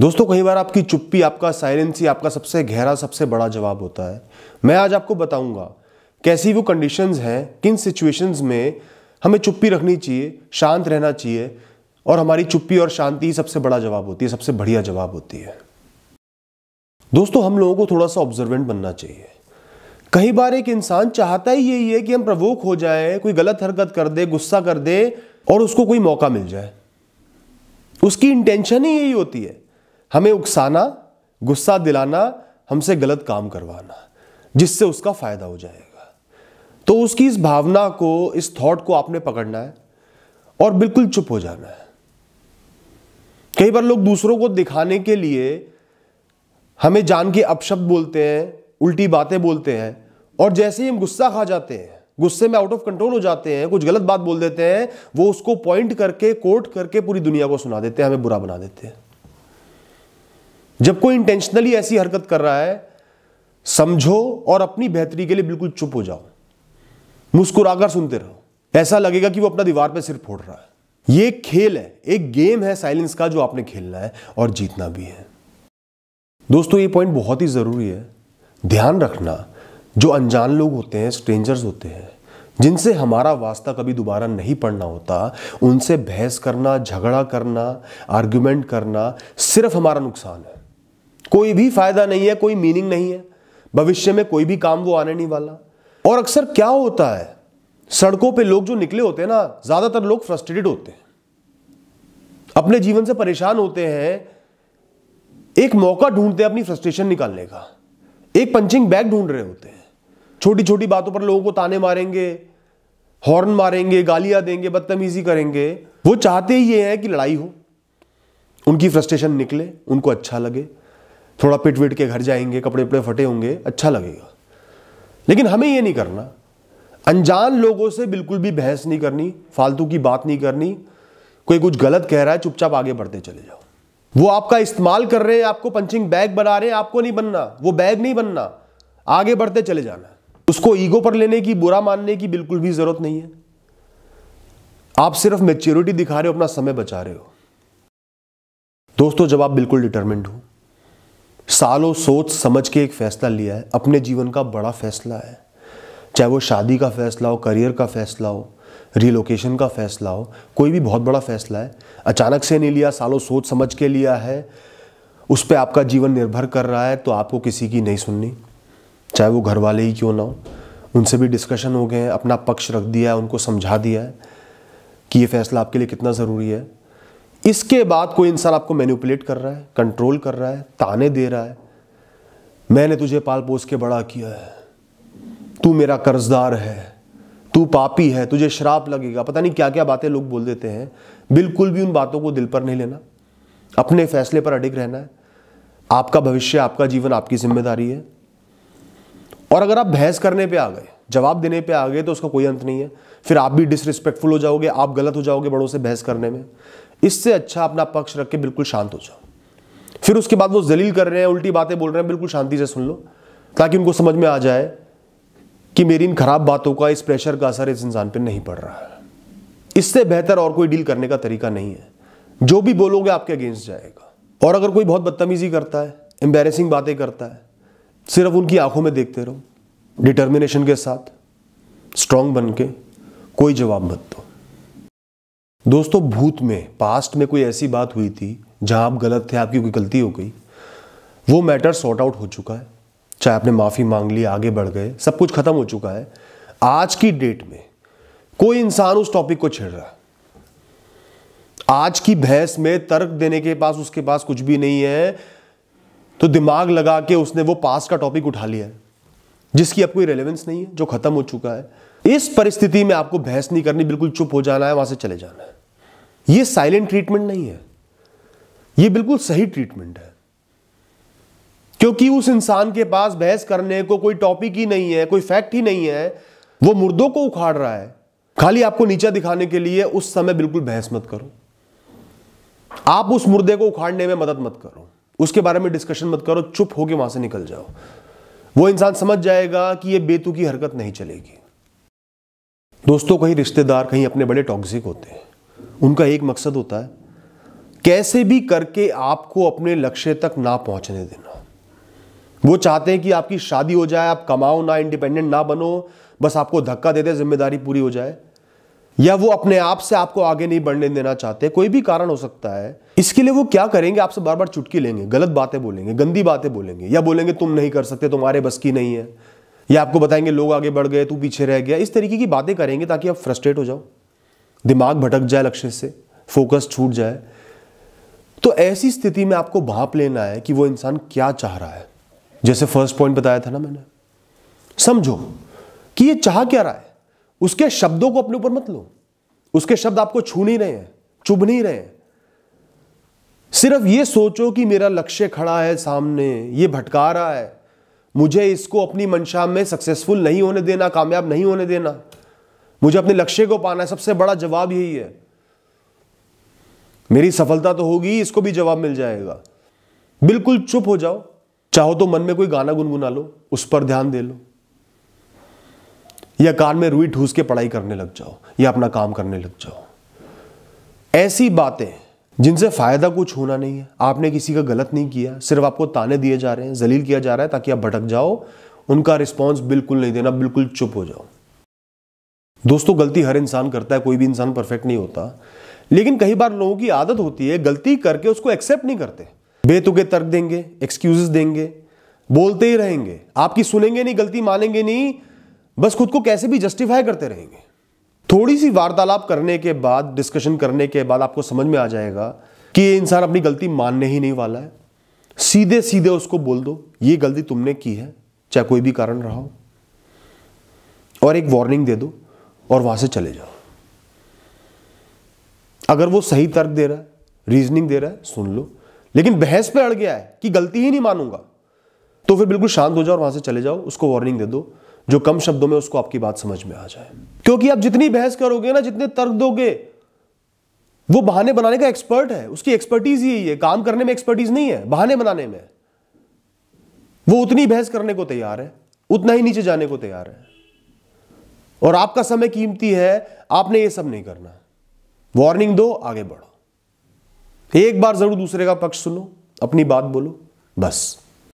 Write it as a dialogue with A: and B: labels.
A: दोस्तों कई बार आपकी चुप्पी आपका साइलेंस ही आपका सबसे गहरा सबसे बड़ा जवाब होता है मैं आज आपको बताऊंगा कैसी वो कंडीशंस हैं किन सिचुएशंस में हमें चुप्पी रखनी चाहिए शांत रहना चाहिए और हमारी चुप्पी और शांति ही सबसे बड़ा जवाब होती है सबसे बढ़िया जवाब होती है दोस्तों हम लोगों को थोड़ा सा ऑब्जर्वेंट बनना चाहिए कई बार एक इंसान चाहता ही यही है कि हम प्रवोक हो जाए कोई गलत हरकत कर दे गुस्सा कर दे और उसको कोई मौका मिल जाए उसकी इंटेंशन ही यही होती है हमें उकसाना गुस्सा दिलाना हमसे गलत काम करवाना जिससे उसका फ़ायदा हो जाएगा तो उसकी इस भावना को इस थॉट को आपने पकड़ना है और बिल्कुल चुप हो जाना है कई बार लोग दूसरों को दिखाने के लिए हमें जान के अपशब्द बोलते हैं उल्टी बातें बोलते हैं और जैसे ही हम गुस्सा खा जाते हैं गुस्से में आउट ऑफ कंट्रोल हो जाते हैं कुछ गलत बात बोल देते हैं वो उसको पॉइंट करके कोट करके पूरी दुनिया को सुना देते हैं हमें बुरा बना देते हैं जब कोई इंटेंशनली ऐसी हरकत कर रहा है समझो और अपनी बेहतरी के लिए बिल्कुल चुप हो जाओ मुस्कुराकर सुनते रहो ऐसा लगेगा कि वो अपना दीवार पे सिर फोड़ रहा है ये खेल है एक गेम है साइलेंस का जो आपने खेलना है और जीतना भी है दोस्तों ये पॉइंट बहुत ही ज़रूरी है ध्यान रखना जो अनजान लोग होते हैं स्ट्रेंजर्स होते हैं जिनसे हमारा वास्ता कभी दोबारा नहीं पड़ना होता उनसे बहस करना झगड़ा करना आर्ग्यूमेंट करना सिर्फ हमारा नुकसान है कोई भी फायदा नहीं है कोई मीनिंग नहीं है भविष्य में कोई भी काम वो आने नहीं वाला और अक्सर क्या होता है सड़कों पे लोग जो निकले होते हैं ना ज्यादातर लोग फ्रस्ट्रेटेड होते हैं अपने जीवन से परेशान होते हैं एक मौका ढूंढते हैं अपनी फ्रस्ट्रेशन निकालने का एक पंचिंग बैग ढूंढ रहे होते हैं छोटी छोटी बातों पर लोगों को ताने मारेंगे हॉर्न मारेंगे गालियां देंगे बदतमीजी करेंगे वो चाहते ही ये है कि लड़ाई हो उनकी फ्रस्ट्रेशन निकले उनको अच्छा लगे थोड़ा पिट विट के घर जाएंगे कपड़े वपड़े फटे होंगे अच्छा लगेगा लेकिन हमें ये नहीं करना अनजान लोगों से बिल्कुल भी बहस नहीं करनी फालतू की बात नहीं करनी कोई कुछ गलत कह रहा है चुपचाप आगे बढ़ते चले जाओ वो आपका इस्तेमाल कर रहे हैं आपको पंचिंग बैग बना रहे हैं आपको नहीं बनना वो बैग नहीं बनना आगे बढ़ते चले जाना उसको ईगो पर लेने की बुरा मानने की बिल्कुल भी जरूरत नहीं है आप सिर्फ मेच्योरिटी दिखा रहे हो अपना समय बचा रहे हो दोस्तों जब आप बिल्कुल डिटर्मेंट हो सालों सोच समझ के एक फैसला लिया है अपने जीवन का बड़ा फैसला है चाहे वो शादी का फैसला हो करियर का फैसला हो रिलोकेशन का फैसला हो कोई भी बहुत बड़ा फैसला है अचानक से नहीं लिया सालों सोच समझ के लिया है उस पर आपका जीवन निर्भर कर रहा है तो आपको किसी की नहीं सुननी चाहे वो घर वाले ही क्यों ना हो उनसे भी डिस्कशन हो गए हैं अपना पक्ष रख दिया है उनको समझा दिया है कि ये फैसला आपके लिए कितना ज़रूरी है इसके बाद कोई इंसान आपको मैनिपुलेट कर रहा है कंट्रोल कर रहा है ताने दे रहा है मैंने तुझे पाल पोस के बड़ा किया है तू मेरा कर्जदार है तू पापी है तुझे श्राप लगेगा पता नहीं क्या क्या बातें लोग बोल देते हैं बिल्कुल भी उन बातों को दिल पर नहीं लेना अपने फैसले पर अडिग रहना है आपका भविष्य आपका जीवन आपकी जिम्मेदारी है और अगर आप बहस करने पे आ गए जवाब देने पे आ गए तो उसका कोई अंत नहीं है फिर आप भी डिसरिस्पेक्टफुल हो जाओगे आप गलत हो जाओगे बड़ों से बहस करने में इससे अच्छा अपना पक्ष रख के बिल्कुल शांत हो जाओ फिर उसके बाद वो जलील कर रहे हैं उल्टी बातें बोल रहे हैं बिल्कुल शांति से सुन लो ताकि उनको समझ में आ जाए कि मेरी इन खराब बातों का इस प्रेशर का असर इस इंसान पर नहीं पड़ रहा है इससे बेहतर और कोई डील करने का तरीका नहीं है जो भी बोलोगे आपके अगेंस्ट जाएगा और अगर कोई बहुत बदतमीजी करता है एम्बेरसिंग बातें करता है सिर्फ उनकी आंखों में देखते रहो डिटर्मिनेशन के साथ स्ट्रांग बन के कोई जवाब मत दो दोस्तों भूत में पास्ट में कोई ऐसी बात हुई थी जहां आप गलत थे आपकी कोई गलती हो गई वो मैटर सॉर्ट आउट हो चुका है चाहे आपने माफ़ी मांग ली आगे बढ़ गए सब कुछ ख़त्म हो चुका है आज की डेट में कोई इंसान उस टॉपिक को छेड़ रहा है आज की बहस में तर्क देने के पास उसके पास कुछ भी नहीं है तो दिमाग लगा के उसने वो पास्ट का टॉपिक उठा लिया है जिसकी अब कोई रेलेवेंस नहीं है जो ख़त्म हो चुका है इस परिस्थिति में आपको बहस नहीं करनी बिल्कुल चुप हो जाना है वहां से चले जाना है ये साइलेंट ट्रीटमेंट नहीं है ये बिल्कुल सही ट्रीटमेंट है क्योंकि उस इंसान के पास बहस करने को कोई टॉपिक ही नहीं है कोई फैक्ट ही नहीं है वो मुर्दों को उखाड़ रहा है खाली आपको नीचा दिखाने के लिए उस समय बिल्कुल बहस मत करो आप उस मुर्दे को उखाड़ने में मदद मत करो उसके बारे में डिस्कशन मत करो चुप होके वहां से निकल जाओ वो इंसान समझ जाएगा कि ये बेतुकी हरकत नहीं चलेगी दोस्तों कहीं रिश्तेदार कहीं अपने बड़े टॉक्सिक होते हैं उनका एक मकसद होता है कैसे भी करके आपको अपने लक्ष्य तक ना पहुंचने देना वो चाहते हैं कि आपकी शादी हो जाए आप कमाओ ना इंडिपेंडेंट ना बनो बस आपको धक्का देते जिम्मेदारी पूरी हो जाए या वो अपने आप से आपको आगे नहीं बढ़ने देना चाहते कोई भी कारण हो सकता है इसके लिए वो क्या करेंगे आपसे बार बार चुटकी लेंगे गलत बातें बोलेंगे गंदी बातें बोलेंगे या बोलेंगे तुम नहीं कर सकते तुम्हारे बस की नहीं है या आपको बताएंगे लोग आगे बढ़ गए तू पीछे रह गया इस तरीके की बातें करेंगे ताकि आप फ्रस्ट्रेट हो जाओ दिमाग भटक जाए लक्ष्य से फोकस छूट जाए तो ऐसी स्थिति में आपको भाप लेना है कि वो इंसान क्या चाह रहा है जैसे फर्स्ट पॉइंट बताया था ना मैंने समझो कि ये चाह क्या रहा है उसके शब्दों को अपने ऊपर मत लो उसके शब्द आपको छू नहीं रहे हैं चुभ नहीं रहे हैं सिर्फ ये सोचो कि मेरा लक्ष्य खड़ा है सामने ये भटका रहा है मुझे इसको अपनी मंशा में सक्सेसफुल नहीं होने देना कामयाब नहीं होने देना मुझे अपने लक्ष्य को पाना है सबसे बड़ा जवाब यही है मेरी सफलता तो होगी इसको भी जवाब मिल जाएगा बिल्कुल चुप हो जाओ चाहो तो मन में कोई गाना गुनगुना लो उस पर ध्यान दे लो या कान में रुई ठूस के पढ़ाई करने लग जाओ या अपना काम करने लग जाओ ऐसी बातें जिनसे फायदा कुछ होना नहीं है आपने किसी का गलत नहीं किया सिर्फ आपको ताने दिए जा रहे हैं जलील किया जा रहा है ताकि आप भटक जाओ उनका रिस्पॉन्स बिल्कुल नहीं देना बिल्कुल चुप हो जाओ दोस्तों गलती हर इंसान करता है कोई भी इंसान परफेक्ट नहीं होता लेकिन कई बार लोगों की आदत होती है गलती करके उसको एक्सेप्ट नहीं करते बेतुके तर्क देंगे एक्सक्यूजेस देंगे बोलते ही रहेंगे आपकी सुनेंगे नहीं गलती मानेंगे नहीं बस खुद को कैसे भी जस्टिफाई करते रहेंगे थोड़ी सी वार्तालाप करने के बाद डिस्कशन करने के बाद आपको समझ में आ जाएगा कि ये इंसान अपनी गलती मानने ही नहीं वाला है सीधे सीधे उसको बोल दो ये गलती तुमने की है चाहे कोई भी कारण रहा हो और एक वार्निंग दे दो और वहां से चले जाओ अगर वो सही तर्क दे रहा है रीजनिंग दे रहा है सुन लो लेकिन बहस पे अड़ गया है कि गलती ही नहीं मानूंगा तो फिर बिल्कुल शांत हो जाओ और वहां से चले जाओ उसको वार्निंग दे दो जो कम शब्दों में उसको आपकी बात समझ में आ जाए क्योंकि आप जितनी बहस करोगे ना जितने तर्क दोगे वो बहाने बनाने का एक्सपर्ट है उसकी एक्सपर्टीज यही है काम करने में एक्सपर्टीज नहीं है बहाने बनाने में वो उतनी बहस करने को तैयार है उतना ही नीचे जाने को तैयार है और आपका समय कीमती है आपने ये सब नहीं करना वार्निंग दो आगे बढ़ो एक बार जरूर दूसरे का पक्ष सुनो अपनी बात बोलो बस